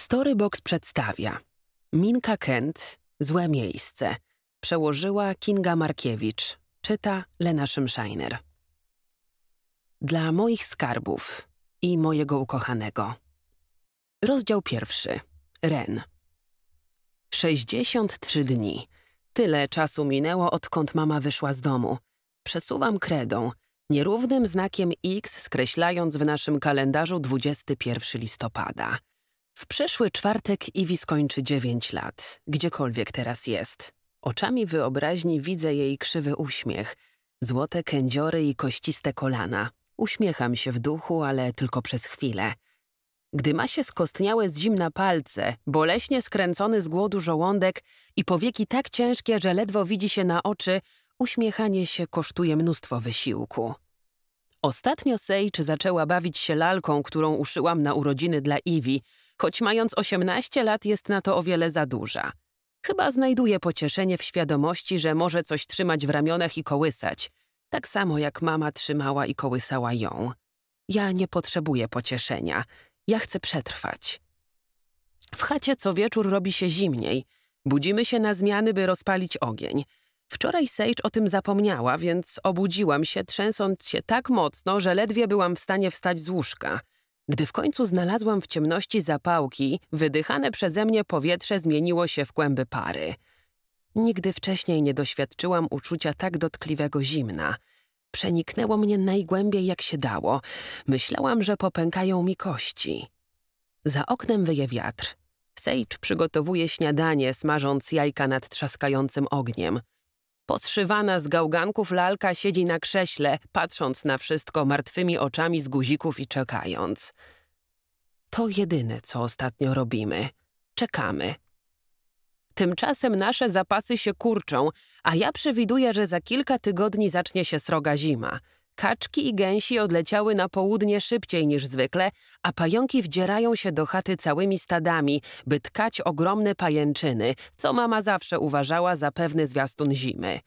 Storybox przedstawia Minka Kent, Złe miejsce. Przełożyła Kinga Markiewicz. Czyta Lena Szymszajner. Dla moich skarbów i mojego ukochanego. Rozdział pierwszy. Ren. 63 dni. Tyle czasu minęło, odkąd mama wyszła z domu. Przesuwam kredą, nierównym znakiem X skreślając w naszym kalendarzu 21 listopada – w przeszły czwartek Iwi skończy dziewięć lat, gdziekolwiek teraz jest. Oczami wyobraźni widzę jej krzywy uśmiech, złote kędziory i kościste kolana. Uśmiecham się w duchu, ale tylko przez chwilę. Gdy ma się skostniałe z zimna palce, boleśnie skręcony z głodu żołądek i powieki tak ciężkie, że ledwo widzi się na oczy, uśmiechanie się kosztuje mnóstwo wysiłku. Ostatnio Sejcz zaczęła bawić się lalką, którą uszyłam na urodziny dla Iwi – choć mając 18 lat jest na to o wiele za duża. Chyba znajduje pocieszenie w świadomości, że może coś trzymać w ramionach i kołysać, tak samo jak mama trzymała i kołysała ją. Ja nie potrzebuję pocieszenia, ja chcę przetrwać. W chacie co wieczór robi się zimniej. Budzimy się na zmiany, by rozpalić ogień. Wczoraj Sage o tym zapomniała, więc obudziłam się, trzęsąc się tak mocno, że ledwie byłam w stanie wstać z łóżka – gdy w końcu znalazłam w ciemności zapałki, wydychane przeze mnie powietrze zmieniło się w kłęby pary. Nigdy wcześniej nie doświadczyłam uczucia tak dotkliwego zimna. Przeniknęło mnie najgłębiej jak się dało. Myślałam, że popękają mi kości. Za oknem wyje wiatr. Sejcz przygotowuje śniadanie, smażąc jajka nad trzaskającym ogniem. Poszywana z gałganków lalka siedzi na krześle, patrząc na wszystko martwymi oczami z guzików i czekając. To jedyne, co ostatnio robimy. Czekamy. Tymczasem nasze zapasy się kurczą, a ja przewiduję, że za kilka tygodni zacznie się sroga zima – Kaczki i gęsi odleciały na południe szybciej niż zwykle, a pająki wdzierają się do chaty całymi stadami, by tkać ogromne pajęczyny, co mama zawsze uważała za pewny zwiastun zimy.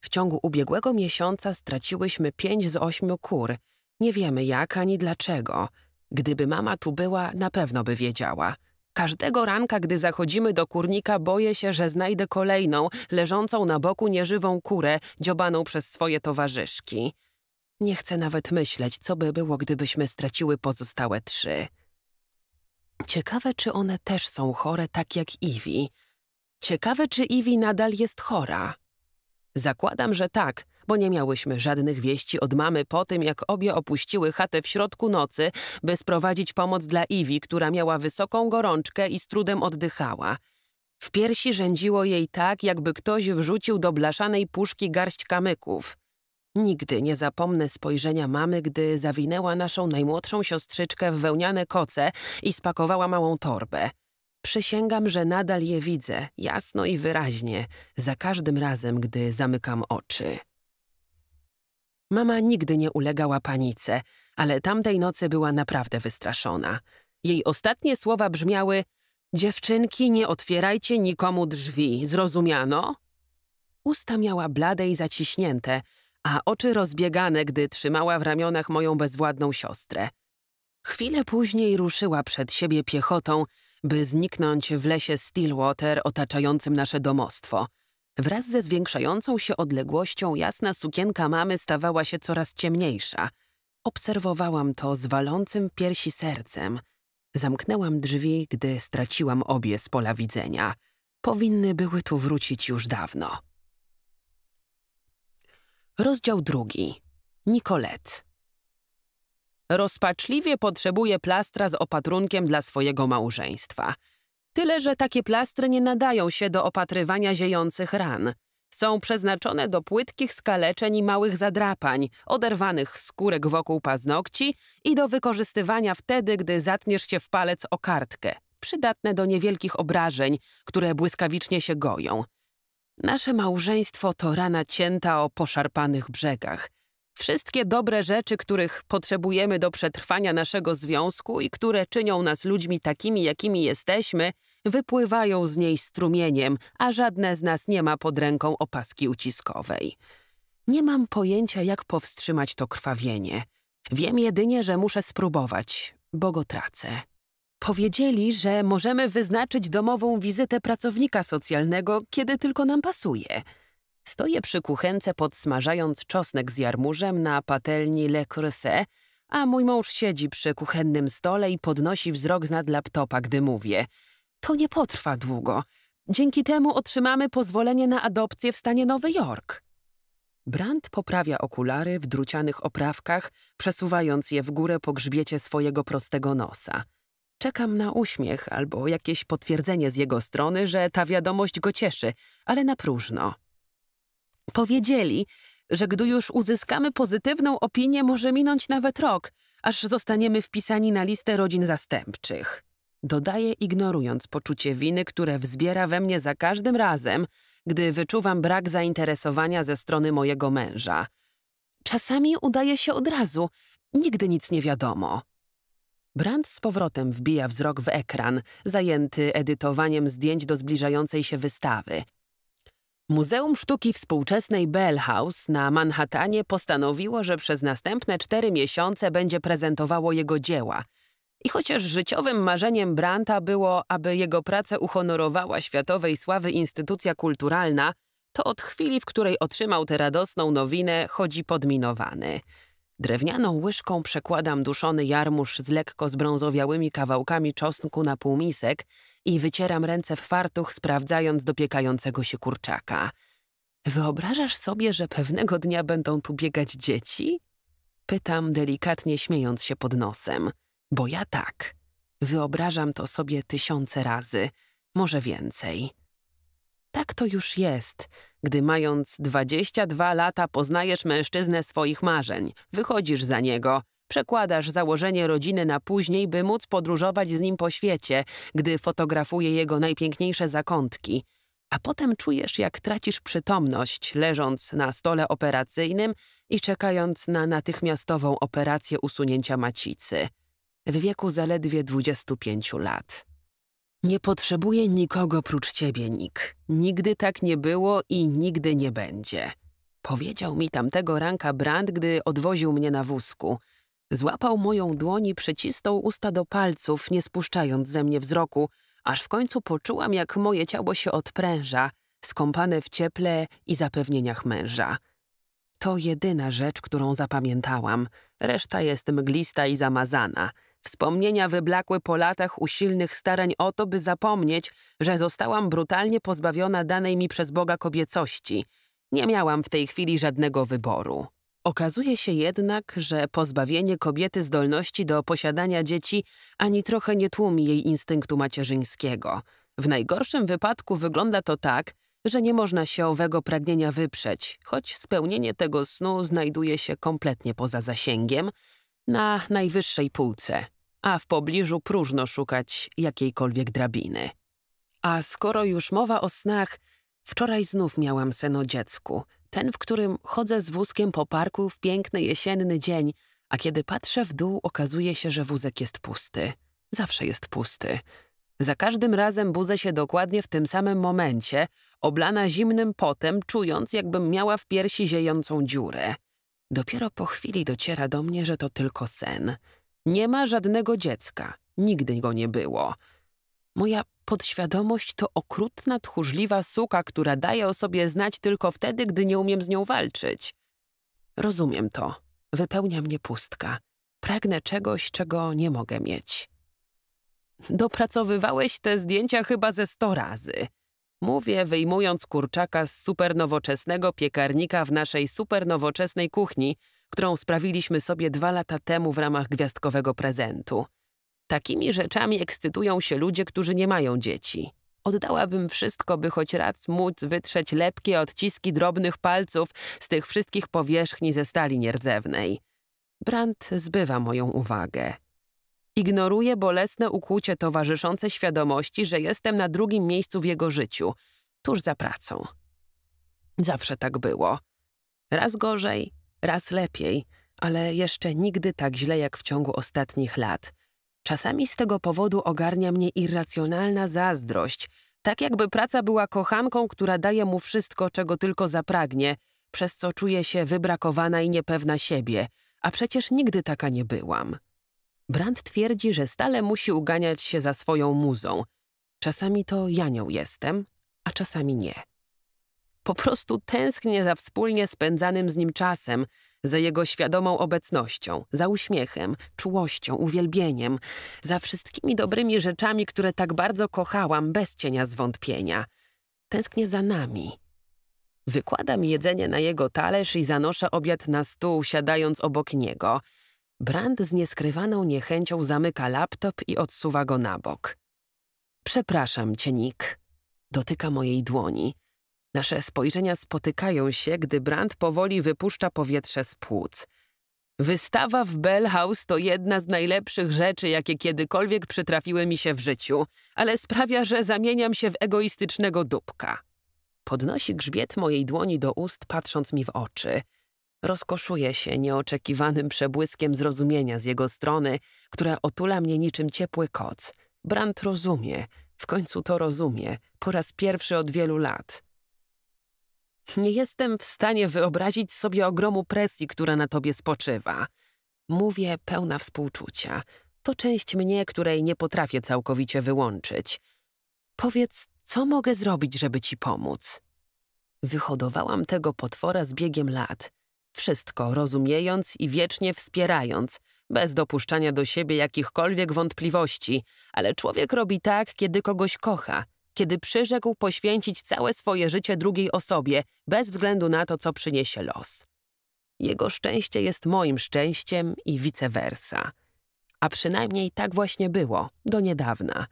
W ciągu ubiegłego miesiąca straciłyśmy pięć z ośmiu kur. Nie wiemy jak ani dlaczego. Gdyby mama tu była, na pewno by wiedziała. Każdego ranka, gdy zachodzimy do kurnika, boję się, że znajdę kolejną, leżącą na boku nieżywą kurę, dziobaną przez swoje towarzyszki. Nie chcę nawet myśleć, co by było, gdybyśmy straciły pozostałe trzy. Ciekawe, czy one też są chore, tak jak Iwi. Ciekawe, czy Iwi nadal jest chora. Zakładam, że tak, bo nie miałyśmy żadnych wieści od mamy po tym, jak obie opuściły chatę w środku nocy, by sprowadzić pomoc dla Iwi, która miała wysoką gorączkę i z trudem oddychała. W piersi rzędziło jej tak, jakby ktoś wrzucił do blaszanej puszki garść kamyków. Nigdy nie zapomnę spojrzenia mamy, gdy zawinęła naszą najmłodszą siostrzyczkę w wełniane koce i spakowała małą torbę. Przysięgam, że nadal je widzę, jasno i wyraźnie, za każdym razem, gdy zamykam oczy. Mama nigdy nie ulegała panice, ale tamtej nocy była naprawdę wystraszona. Jej ostatnie słowa brzmiały Dziewczynki, nie otwierajcie nikomu drzwi, zrozumiano? Usta miała blade i zaciśnięte, a oczy rozbiegane, gdy trzymała w ramionach moją bezwładną siostrę. Chwilę później ruszyła przed siebie piechotą, by zniknąć w lesie Stillwater otaczającym nasze domostwo. Wraz ze zwiększającą się odległością jasna sukienka mamy stawała się coraz ciemniejsza. Obserwowałam to z walącym piersi sercem. Zamknęłam drzwi, gdy straciłam obie z pola widzenia. Powinny były tu wrócić już dawno. Rozdział drugi. Nicolette. Rozpaczliwie potrzebuje plastra z opatrunkiem dla swojego małżeństwa. Tyle, że takie plastry nie nadają się do opatrywania ziejących ran. Są przeznaczone do płytkich skaleczeń i małych zadrapań, oderwanych skórek wokół paznokci i do wykorzystywania wtedy, gdy zatniesz się w palec o kartkę. Przydatne do niewielkich obrażeń, które błyskawicznie się goją – Nasze małżeństwo to rana cięta o poszarpanych brzegach. Wszystkie dobre rzeczy, których potrzebujemy do przetrwania naszego związku i które czynią nas ludźmi takimi, jakimi jesteśmy, wypływają z niej strumieniem, a żadne z nas nie ma pod ręką opaski uciskowej. Nie mam pojęcia, jak powstrzymać to krwawienie. Wiem jedynie, że muszę spróbować, bo go tracę. Powiedzieli, że możemy wyznaczyć domową wizytę pracownika socjalnego, kiedy tylko nam pasuje. Stoję przy kuchence podsmażając czosnek z jarmużem na patelni Le Creuset, a mój mąż siedzi przy kuchennym stole i podnosi wzrok z nad laptopa, gdy mówię. To nie potrwa długo. Dzięki temu otrzymamy pozwolenie na adopcję w stanie Nowy Jork. Brand poprawia okulary w drucianych oprawkach, przesuwając je w górę po grzbiecie swojego prostego nosa. Czekam na uśmiech albo jakieś potwierdzenie z jego strony, że ta wiadomość go cieszy, ale na próżno. Powiedzieli, że gdy już uzyskamy pozytywną opinię, może minąć nawet rok, aż zostaniemy wpisani na listę rodzin zastępczych. Dodaję, ignorując poczucie winy, które wzbiera we mnie za każdym razem, gdy wyczuwam brak zainteresowania ze strony mojego męża. Czasami udaje się od razu, nigdy nic nie wiadomo. Brand z powrotem wbija wzrok w ekran, zajęty edytowaniem zdjęć do zbliżającej się wystawy. Muzeum Sztuki Współczesnej Bell House na Manhattanie postanowiło, że przez następne cztery miesiące będzie prezentowało jego dzieła. I chociaż życiowym marzeniem Branta było, aby jego pracę uhonorowała światowej sławy instytucja kulturalna, to od chwili, w której otrzymał tę radosną nowinę, chodzi podminowany. Drewnianą łyżką przekładam duszony jarmuż z lekko zbrązowiałymi kawałkami czosnku na półmisek i wycieram ręce w fartuch, sprawdzając dopiekającego się kurczaka. Wyobrażasz sobie, że pewnego dnia będą tu biegać dzieci? Pytam, delikatnie śmiejąc się pod nosem. Bo ja tak. Wyobrażam to sobie tysiące razy, może więcej. Tak to już jest. Gdy mając 22 lata poznajesz mężczyznę swoich marzeń, wychodzisz za niego, przekładasz założenie rodziny na później, by móc podróżować z nim po świecie, gdy fotografuje jego najpiękniejsze zakątki. A potem czujesz, jak tracisz przytomność, leżąc na stole operacyjnym i czekając na natychmiastową operację usunięcia macicy. W wieku zaledwie 25 lat. Nie potrzebuję nikogo prócz ciebie, Nick. Nigdy tak nie było i nigdy nie będzie. Powiedział mi tamtego ranka Brand, gdy odwoził mnie na wózku. Złapał moją dłoń i przycisnął usta do palców, nie spuszczając ze mnie wzroku, aż w końcu poczułam, jak moje ciało się odpręża, skąpane w cieple i zapewnieniach męża. To jedyna rzecz, którą zapamiętałam. Reszta jest mglista i zamazana – Wspomnienia wyblakły po latach usilnych starań o to, by zapomnieć, że zostałam brutalnie pozbawiona danej mi przez Boga kobiecości. Nie miałam w tej chwili żadnego wyboru. Okazuje się jednak, że pozbawienie kobiety zdolności do posiadania dzieci ani trochę nie tłumi jej instynktu macierzyńskiego. W najgorszym wypadku wygląda to tak, że nie można się owego pragnienia wyprzeć, choć spełnienie tego snu znajduje się kompletnie poza zasięgiem, na najwyższej półce a w pobliżu próżno szukać jakiejkolwiek drabiny. A skoro już mowa o snach, wczoraj znów miałam sen o dziecku, ten, w którym chodzę z wózkiem po parku w piękny jesienny dzień, a kiedy patrzę w dół, okazuje się, że wózek jest pusty. Zawsze jest pusty. Za każdym razem budzę się dokładnie w tym samym momencie, oblana zimnym potem, czując, jakbym miała w piersi ziejącą dziurę. Dopiero po chwili dociera do mnie, że to tylko sen. Nie ma żadnego dziecka. Nigdy go nie było. Moja podświadomość to okrutna, tchórzliwa suka, która daje o sobie znać tylko wtedy, gdy nie umiem z nią walczyć. Rozumiem to. Wypełnia mnie pustka. Pragnę czegoś, czego nie mogę mieć. Dopracowywałeś te zdjęcia chyba ze sto razy. Mówię, wyjmując kurczaka z supernowoczesnego piekarnika w naszej supernowoczesnej kuchni – którą sprawiliśmy sobie dwa lata temu w ramach gwiazdkowego prezentu. Takimi rzeczami ekscytują się ludzie, którzy nie mają dzieci. Oddałabym wszystko, by choć raz móc wytrzeć lepkie odciski drobnych palców z tych wszystkich powierzchni ze stali nierdzewnej. Brandt zbywa moją uwagę. Ignoruje bolesne ukłucie towarzyszące świadomości, że jestem na drugim miejscu w jego życiu, tuż za pracą. Zawsze tak było. Raz gorzej, Raz lepiej, ale jeszcze nigdy tak źle jak w ciągu ostatnich lat. Czasami z tego powodu ogarnia mnie irracjonalna zazdrość, tak jakby praca była kochanką, która daje mu wszystko, czego tylko zapragnie, przez co czuję się wybrakowana i niepewna siebie, a przecież nigdy taka nie byłam. Brand twierdzi, że stale musi uganiać się za swoją muzą. Czasami to ja nią jestem, a czasami nie. Po prostu tęsknię za wspólnie spędzanym z nim czasem, za jego świadomą obecnością, za uśmiechem, czułością, uwielbieniem, za wszystkimi dobrymi rzeczami, które tak bardzo kochałam, bez cienia zwątpienia. Tęsknię za nami. Wykładam jedzenie na jego talerz i zanoszę obiad na stół, siadając obok niego. Brand z nieskrywaną niechęcią zamyka laptop i odsuwa go na bok. Przepraszam cię, Nick. Dotyka mojej dłoni. Nasze spojrzenia spotykają się, gdy Brand powoli wypuszcza powietrze z płuc. Wystawa w Bell House to jedna z najlepszych rzeczy, jakie kiedykolwiek przytrafiły mi się w życiu, ale sprawia, że zamieniam się w egoistycznego dupka. Podnosi grzbiet mojej dłoni do ust, patrząc mi w oczy. Rozkoszuje się nieoczekiwanym przebłyskiem zrozumienia z jego strony, które otula mnie niczym ciepły koc. Brand rozumie, w końcu to rozumie, po raz pierwszy od wielu lat. Nie jestem w stanie wyobrazić sobie ogromu presji, która na tobie spoczywa. Mówię pełna współczucia. To część mnie, której nie potrafię całkowicie wyłączyć. Powiedz, co mogę zrobić, żeby ci pomóc? Wyhodowałam tego potwora z biegiem lat. Wszystko rozumiejąc i wiecznie wspierając, bez dopuszczania do siebie jakichkolwiek wątpliwości, ale człowiek robi tak, kiedy kogoś kocha – kiedy przyrzekł poświęcić całe swoje życie drugiej osobie, bez względu na to, co przyniesie los. Jego szczęście jest moim szczęściem i vice versa. A przynajmniej tak właśnie było, do niedawna.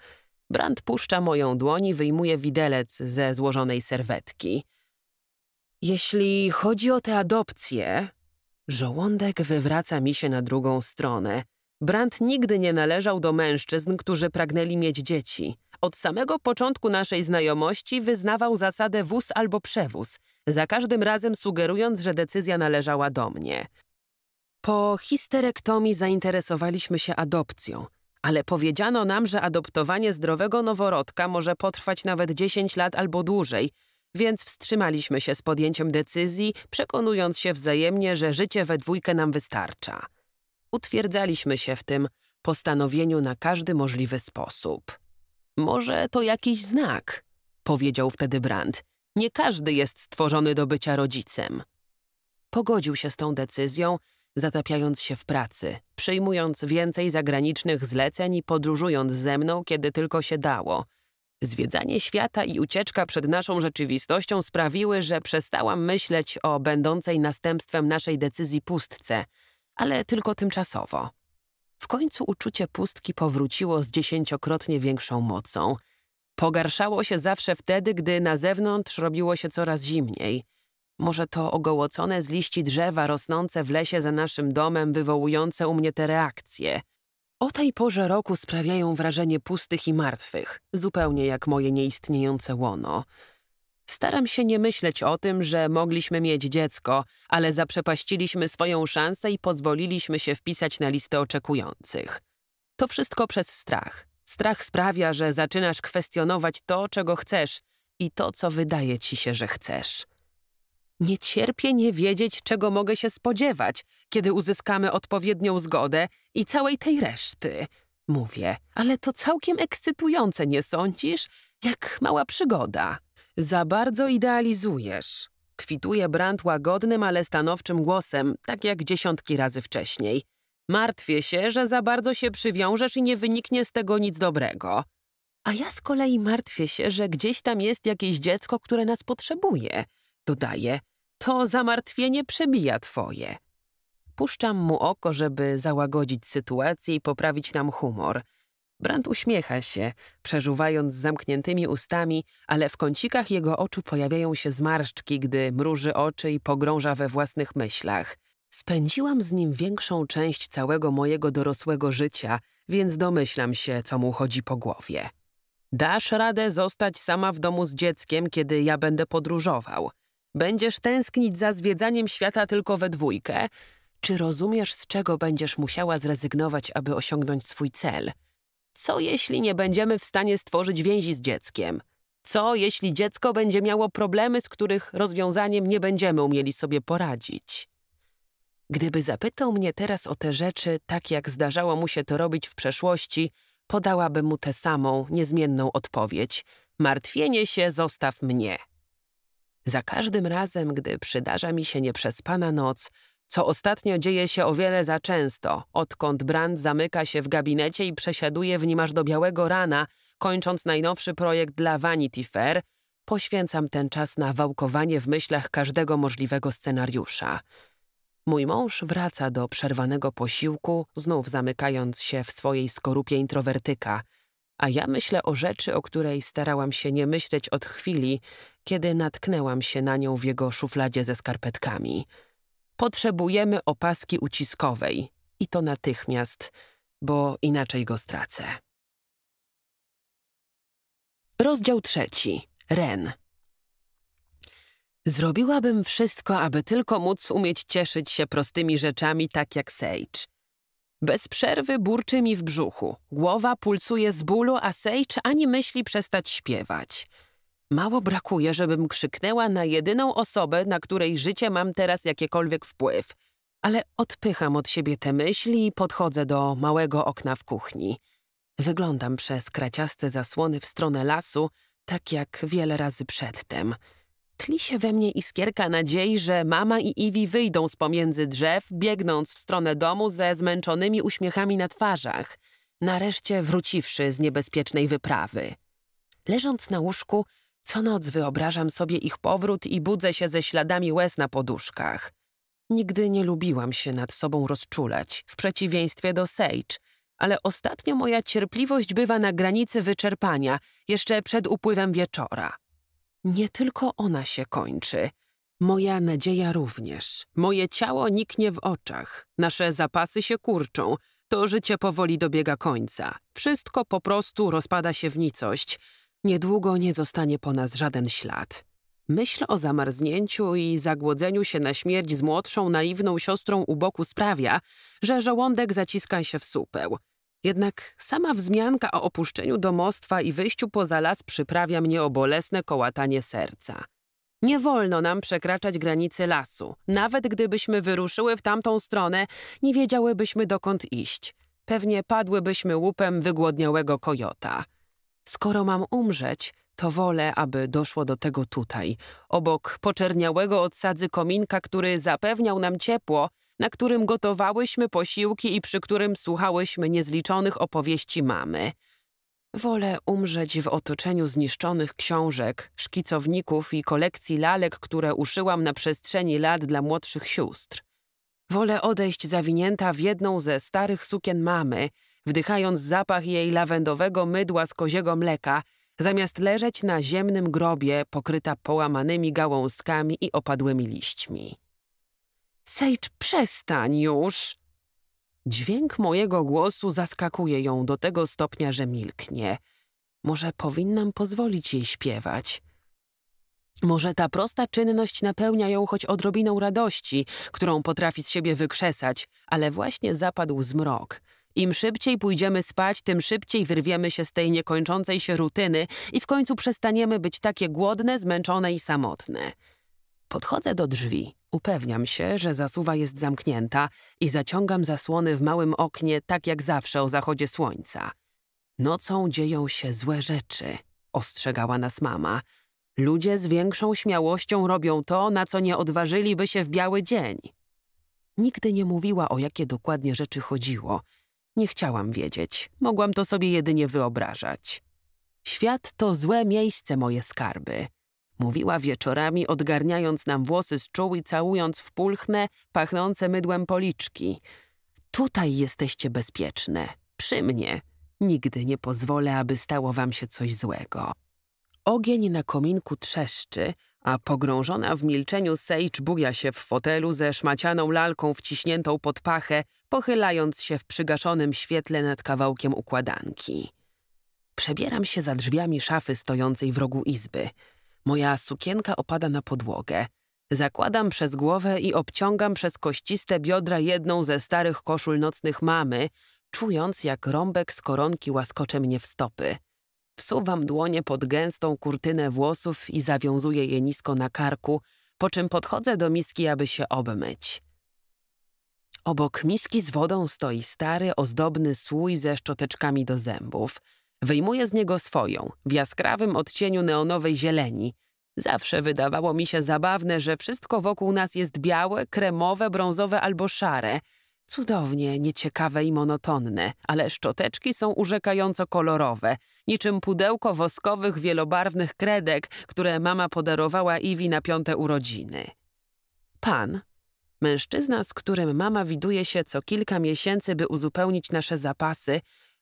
Brand puszcza moją dłoń i wyjmuje widelec ze złożonej serwetki. Jeśli chodzi o te adopcje, żołądek wywraca mi się na drugą stronę. Brand nigdy nie należał do mężczyzn, którzy pragnęli mieć dzieci. Od samego początku naszej znajomości wyznawał zasadę wóz albo przewóz, za każdym razem sugerując, że decyzja należała do mnie. Po histerektomii zainteresowaliśmy się adopcją, ale powiedziano nam, że adoptowanie zdrowego noworodka może potrwać nawet 10 lat albo dłużej, więc wstrzymaliśmy się z podjęciem decyzji, przekonując się wzajemnie, że życie we dwójkę nam wystarcza. Utwierdzaliśmy się w tym postanowieniu na każdy możliwy sposób. Może to jakiś znak, powiedział wtedy Brand. Nie każdy jest stworzony do bycia rodzicem. Pogodził się z tą decyzją, zatapiając się w pracy, przyjmując więcej zagranicznych zleceń i podróżując ze mną, kiedy tylko się dało. Zwiedzanie świata i ucieczka przed naszą rzeczywistością sprawiły, że przestałam myśleć o będącej następstwem naszej decyzji pustce, ale tylko tymczasowo. W końcu uczucie pustki powróciło z dziesięciokrotnie większą mocą. Pogarszało się zawsze wtedy, gdy na zewnątrz robiło się coraz zimniej. Może to ogołocone z liści drzewa rosnące w lesie za naszym domem wywołujące u mnie te reakcje. O tej porze roku sprawiają wrażenie pustych i martwych, zupełnie jak moje nieistniejące łono. Staram się nie myśleć o tym, że mogliśmy mieć dziecko, ale zaprzepaściliśmy swoją szansę i pozwoliliśmy się wpisać na listę oczekujących. To wszystko przez strach. Strach sprawia, że zaczynasz kwestionować to, czego chcesz i to, co wydaje ci się, że chcesz. Nie cierpię nie wiedzieć, czego mogę się spodziewać, kiedy uzyskamy odpowiednią zgodę i całej tej reszty. Mówię, ale to całkiem ekscytujące, nie sądzisz? Jak mała przygoda. Za bardzo idealizujesz. Kwituje Brandt łagodnym, ale stanowczym głosem, tak jak dziesiątki razy wcześniej. Martwię się, że za bardzo się przywiążesz i nie wyniknie z tego nic dobrego. A ja z kolei martwię się, że gdzieś tam jest jakieś dziecko, które nas potrzebuje. Dodaję, to zamartwienie przebija twoje. Puszczam mu oko, żeby załagodzić sytuację i poprawić nam humor – Brant uśmiecha się, przeżuwając zamkniętymi ustami, ale w kącikach jego oczu pojawiają się zmarszczki, gdy mruży oczy i pogrąża we własnych myślach. Spędziłam z nim większą część całego mojego dorosłego życia, więc domyślam się, co mu chodzi po głowie. Dasz radę zostać sama w domu z dzieckiem, kiedy ja będę podróżował. Będziesz tęsknić za zwiedzaniem świata tylko we dwójkę. Czy rozumiesz, z czego będziesz musiała zrezygnować, aby osiągnąć swój cel? Co jeśli nie będziemy w stanie stworzyć więzi z dzieckiem? Co jeśli dziecko będzie miało problemy, z których rozwiązaniem nie będziemy umieli sobie poradzić? Gdyby zapytał mnie teraz o te rzeczy, tak jak zdarzało mu się to robić w przeszłości, podałabym mu tę samą, niezmienną odpowiedź: Martwienie się zostaw mnie. Za każdym razem, gdy przydarza mi się nieprzespana noc, co ostatnio dzieje się o wiele za często, odkąd Brand zamyka się w gabinecie i przesiaduje w nim aż do białego rana, kończąc najnowszy projekt dla Vanity Fair, poświęcam ten czas na wałkowanie w myślach każdego możliwego scenariusza. Mój mąż wraca do przerwanego posiłku, znów zamykając się w swojej skorupie introwertyka, a ja myślę o rzeczy, o której starałam się nie myśleć od chwili, kiedy natknęłam się na nią w jego szufladzie ze skarpetkami. Potrzebujemy opaski uciskowej i to natychmiast, bo inaczej go stracę. Rozdział trzeci. Ren. Zrobiłabym wszystko, aby tylko móc umieć cieszyć się prostymi rzeczami tak jak Sage. Bez przerwy burczy mi w brzuchu. Głowa pulsuje z bólu, a Sage ani myśli przestać śpiewać. Mało brakuje, żebym krzyknęła na jedyną osobę, na której życie mam teraz jakiekolwiek wpływ. Ale odpycham od siebie te myśli i podchodzę do małego okna w kuchni. Wyglądam przez kraciaste zasłony w stronę lasu, tak jak wiele razy przedtem. Tli się we mnie iskierka nadziei, że mama i Iwi wyjdą z pomiędzy drzew, biegnąc w stronę domu ze zmęczonymi uśmiechami na twarzach, nareszcie wróciwszy z niebezpiecznej wyprawy. Leżąc na łóżku, co noc wyobrażam sobie ich powrót i budzę się ze śladami łez na poduszkach. Nigdy nie lubiłam się nad sobą rozczulać, w przeciwieństwie do Sage, ale ostatnio moja cierpliwość bywa na granicy wyczerpania, jeszcze przed upływem wieczora. Nie tylko ona się kończy. Moja nadzieja również. Moje ciało niknie w oczach. Nasze zapasy się kurczą. To życie powoli dobiega końca. Wszystko po prostu rozpada się w nicość. Niedługo nie zostanie po nas żaden ślad. Myśl o zamarznięciu i zagłodzeniu się na śmierć z młodszą, naiwną siostrą u boku sprawia, że żołądek zaciska się w supeł. Jednak sama wzmianka o opuszczeniu domostwa i wyjściu poza las przyprawia mnie o bolesne kołatanie serca. Nie wolno nam przekraczać granicy lasu. Nawet gdybyśmy wyruszyły w tamtą stronę, nie wiedziałybyśmy dokąd iść. Pewnie padłybyśmy łupem wygłodniałego kojota. Skoro mam umrzeć, to wolę, aby doszło do tego tutaj, obok poczerniałego od sadzy kominka, który zapewniał nam ciepło, na którym gotowałyśmy posiłki i przy którym słuchałyśmy niezliczonych opowieści mamy. Wolę umrzeć w otoczeniu zniszczonych książek, szkicowników i kolekcji lalek, które uszyłam na przestrzeni lat dla młodszych sióstr. Wolę odejść zawinięta w jedną ze starych sukien mamy, wdychając zapach jej lawendowego mydła z koziego mleka, zamiast leżeć na ziemnym grobie pokryta połamanymi gałązkami i opadłymi liśćmi. Sage, przestań już! Dźwięk mojego głosu zaskakuje ją do tego stopnia, że milknie. Może powinnam pozwolić jej śpiewać. Może ta prosta czynność napełnia ją choć odrobiną radości, którą potrafi z siebie wykrzesać, ale właśnie zapadł zmrok – im szybciej pójdziemy spać, tym szybciej wyrwiemy się z tej niekończącej się rutyny i w końcu przestaniemy być takie głodne, zmęczone i samotne. Podchodzę do drzwi, upewniam się, że zasuwa jest zamknięta i zaciągam zasłony w małym oknie, tak jak zawsze o zachodzie słońca. Nocą dzieją się złe rzeczy, ostrzegała nas mama. Ludzie z większą śmiałością robią to, na co nie odważyliby się w biały dzień. Nigdy nie mówiła, o jakie dokładnie rzeczy chodziło. Nie chciałam wiedzieć, mogłam to sobie jedynie wyobrażać. Świat to złe miejsce, moje skarby. Mówiła wieczorami, odgarniając nam włosy z czuł i całując w pulchne, pachnące mydłem policzki. Tutaj jesteście bezpieczne, przy mnie. Nigdy nie pozwolę, aby stało wam się coś złego. Ogień na kominku trzeszczy, a pogrążona w milczeniu Sage buja się w fotelu ze szmacianą lalką wciśniętą pod pachę, pochylając się w przygaszonym świetle nad kawałkiem układanki. Przebieram się za drzwiami szafy stojącej w rogu izby. Moja sukienka opada na podłogę. Zakładam przez głowę i obciągam przez kościste biodra jedną ze starych koszul nocnych mamy, czując jak rąbek z koronki łaskocze mnie w stopy – Wsuwam dłonie pod gęstą kurtynę włosów i zawiązuję je nisko na karku, po czym podchodzę do miski, aby się obmyć. Obok miski z wodą stoi stary, ozdobny słój ze szczoteczkami do zębów. Wyjmuję z niego swoją, w jaskrawym odcieniu neonowej zieleni. Zawsze wydawało mi się zabawne, że wszystko wokół nas jest białe, kremowe, brązowe albo szare – Cudownie nieciekawe i monotonne, ale szczoteczki są urzekająco kolorowe, niczym pudełko woskowych wielobarwnych kredek, które mama podarowała Iwi na piąte urodziny. Pan, mężczyzna, z którym mama widuje się co kilka miesięcy, by uzupełnić nasze zapasy,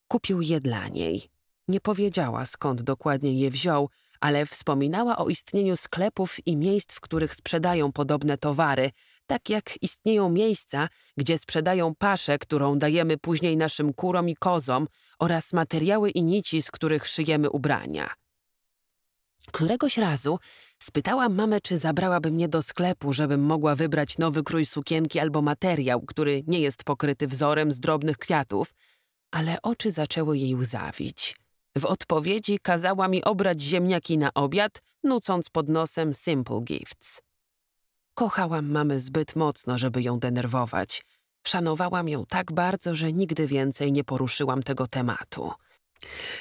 kupił je dla niej. Nie powiedziała, skąd dokładnie je wziął, ale wspominała o istnieniu sklepów i miejsc, w których sprzedają podobne towary, tak jak istnieją miejsca, gdzie sprzedają paszę, którą dajemy później naszym kurom i kozom oraz materiały i nici, z których szyjemy ubrania. Któregoś razu spytałam mamę, czy zabrałaby mnie do sklepu, żebym mogła wybrać nowy krój sukienki albo materiał, który nie jest pokryty wzorem z drobnych kwiatów, ale oczy zaczęły jej łzawić. W odpowiedzi kazała mi obrać ziemniaki na obiad, nucąc pod nosem Simple Gifts. Kochałam mamę zbyt mocno, żeby ją denerwować. Szanowałam ją tak bardzo, że nigdy więcej nie poruszyłam tego tematu.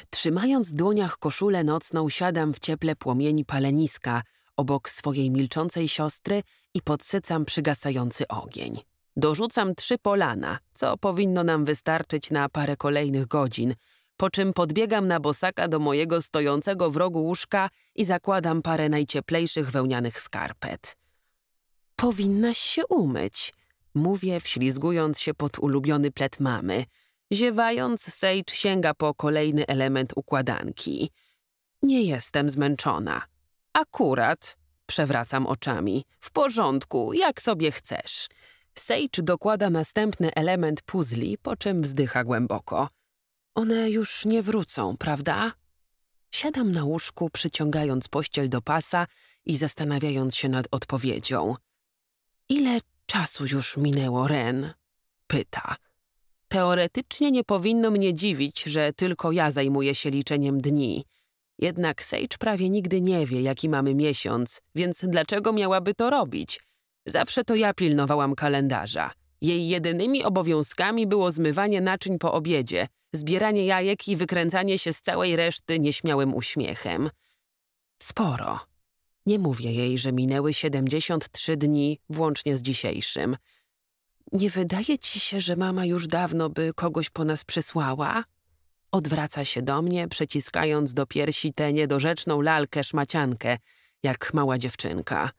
Trzymając w dłoniach koszulę nocną, siadam w cieple płomieni paleniska obok swojej milczącej siostry i podsycam przygasający ogień. Dorzucam trzy polana, co powinno nam wystarczyć na parę kolejnych godzin, po czym podbiegam na bosaka do mojego stojącego w rogu łóżka i zakładam parę najcieplejszych wełnianych skarpet. Powinnaś się umyć, mówię, wślizgując się pod ulubiony plet mamy. Ziewając, Sage sięga po kolejny element układanki. Nie jestem zmęczona. Akurat, przewracam oczami. W porządku, jak sobie chcesz. Sage dokłada następny element puzli, po czym wzdycha głęboko. One już nie wrócą, prawda? Siadam na łóżku, przyciągając pościel do pasa i zastanawiając się nad odpowiedzią. Ile czasu już minęło, Ren? Pyta. Teoretycznie nie powinno mnie dziwić, że tylko ja zajmuję się liczeniem dni. Jednak Sage prawie nigdy nie wie, jaki mamy miesiąc, więc dlaczego miałaby to robić? Zawsze to ja pilnowałam kalendarza. Jej jedynymi obowiązkami było zmywanie naczyń po obiedzie, zbieranie jajek i wykręcanie się z całej reszty nieśmiałym uśmiechem. Sporo. Nie mówię jej, że minęły 73 dni, włącznie z dzisiejszym. Nie wydaje ci się, że mama już dawno by kogoś po nas przysłała? Odwraca się do mnie, przyciskając do piersi tę niedorzeczną lalkę szmaciankę, jak mała dziewczynka.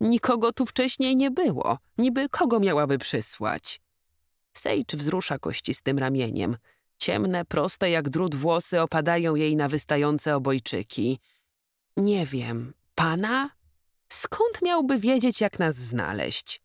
Nikogo tu wcześniej nie było. Niby kogo miałaby przysłać? Sejcz wzrusza kościstym ramieniem. Ciemne, proste jak drut włosy opadają jej na wystające obojczyki. Nie wiem, Pana? Skąd miałby wiedzieć, jak nas znaleźć?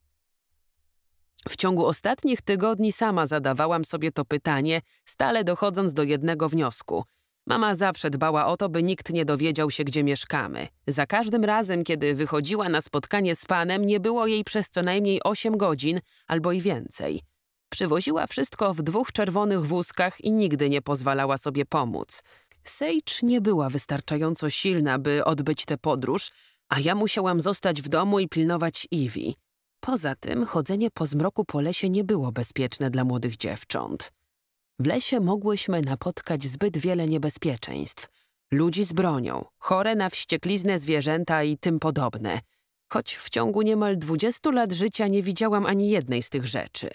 W ciągu ostatnich tygodni sama zadawałam sobie to pytanie, stale dochodząc do jednego wniosku. Mama zawsze dbała o to, by nikt nie dowiedział się, gdzie mieszkamy. Za każdym razem, kiedy wychodziła na spotkanie z panem, nie było jej przez co najmniej 8 godzin albo i więcej. Przywoziła wszystko w dwóch czerwonych wózkach i nigdy nie pozwalała sobie pomóc. Sejcz nie była wystarczająco silna, by odbyć tę podróż, a ja musiałam zostać w domu i pilnować Iwi. Poza tym chodzenie po zmroku po lesie nie było bezpieczne dla młodych dziewcząt. W lesie mogłyśmy napotkać zbyt wiele niebezpieczeństw. Ludzi z bronią, chore na wścieklizne zwierzęta i tym podobne. Choć w ciągu niemal dwudziestu lat życia nie widziałam ani jednej z tych rzeczy.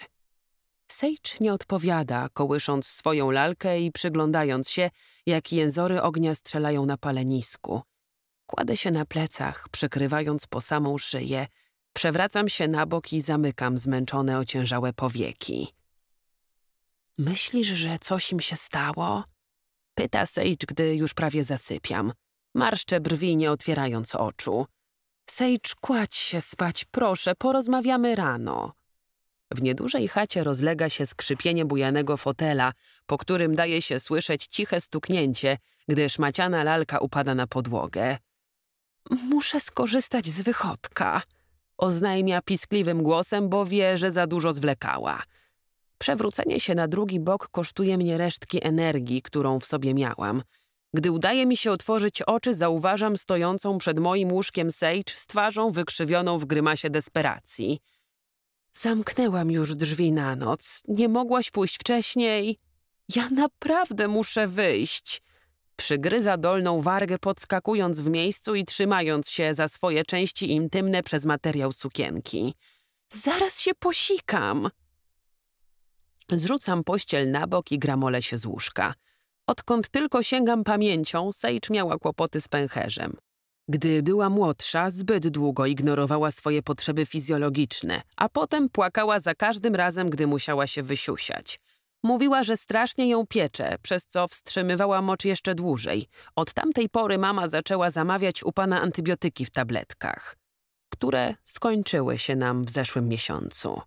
Sejcz nie odpowiada, kołysząc swoją lalkę i przyglądając się, jak jęzory ognia strzelają na palenisku. Kładę się na plecach, przykrywając po samą szyję. Przewracam się na bok i zamykam zmęczone, ociężałe powieki. Myślisz, że coś im się stało? Pyta Sejcz, gdy już prawie zasypiam. Marszczę brwi, nie otwierając oczu. Sejcz, kładź się spać, proszę, porozmawiamy rano. W niedużej chacie rozlega się skrzypienie bujanego fotela, po którym daje się słyszeć ciche stuknięcie, gdy szmaciana lalka upada na podłogę. Muszę skorzystać z wychodka, oznajmia piskliwym głosem, bo wie, że za dużo zwlekała. Przewrócenie się na drugi bok kosztuje mnie resztki energii, którą w sobie miałam. Gdy udaje mi się otworzyć oczy, zauważam stojącą przed moim łóżkiem Sage z twarzą wykrzywioną w grymasie desperacji – Zamknęłam już drzwi na noc. Nie mogłaś pójść wcześniej. Ja naprawdę muszę wyjść. Przygryza dolną wargę, podskakując w miejscu i trzymając się za swoje części intymne przez materiał sukienki. Zaraz się posikam. Zrzucam pościel na bok i gramolę się z łóżka. Odkąd tylko sięgam pamięcią, Sejcz miała kłopoty z pęcherzem. Gdy była młodsza, zbyt długo ignorowała swoje potrzeby fizjologiczne, a potem płakała za każdym razem, gdy musiała się wysiusiać. Mówiła, że strasznie ją piecze, przez co wstrzymywała mocz jeszcze dłużej. Od tamtej pory mama zaczęła zamawiać u pana antybiotyki w tabletkach, które skończyły się nam w zeszłym miesiącu.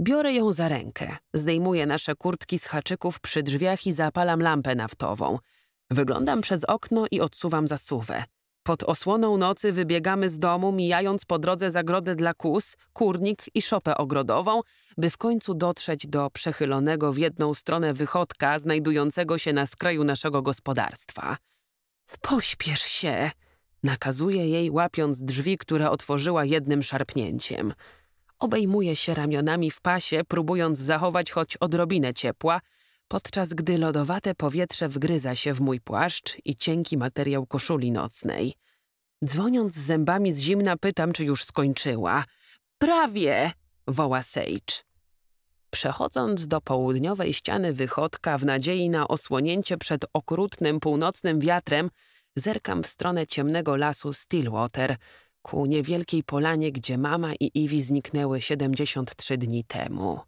Biorę ją za rękę, zdejmuję nasze kurtki z haczyków przy drzwiach i zapalam lampę naftową. Wyglądam przez okno i odsuwam zasuwę. Pod osłoną nocy wybiegamy z domu, mijając po drodze zagrodę dla kus, kurnik i szopę ogrodową, by w końcu dotrzeć do przechylonego w jedną stronę wychodka znajdującego się na skraju naszego gospodarstwa. Pośpiesz się! Nakazuje jej, łapiąc drzwi, które otworzyła jednym szarpnięciem. Obejmuje się ramionami w pasie, próbując zachować choć odrobinę ciepła, podczas gdy lodowate powietrze wgryza się w mój płaszcz i cienki materiał koszuli nocnej. Dzwoniąc zębami z zimna pytam, czy już skończyła. Prawie! woła Sage. Przechodząc do południowej ściany wychodka w nadziei na osłonięcie przed okrutnym północnym wiatrem, zerkam w stronę ciemnego lasu Stillwater, ku niewielkiej polanie, gdzie mama i Iwi zniknęły 73 dni temu.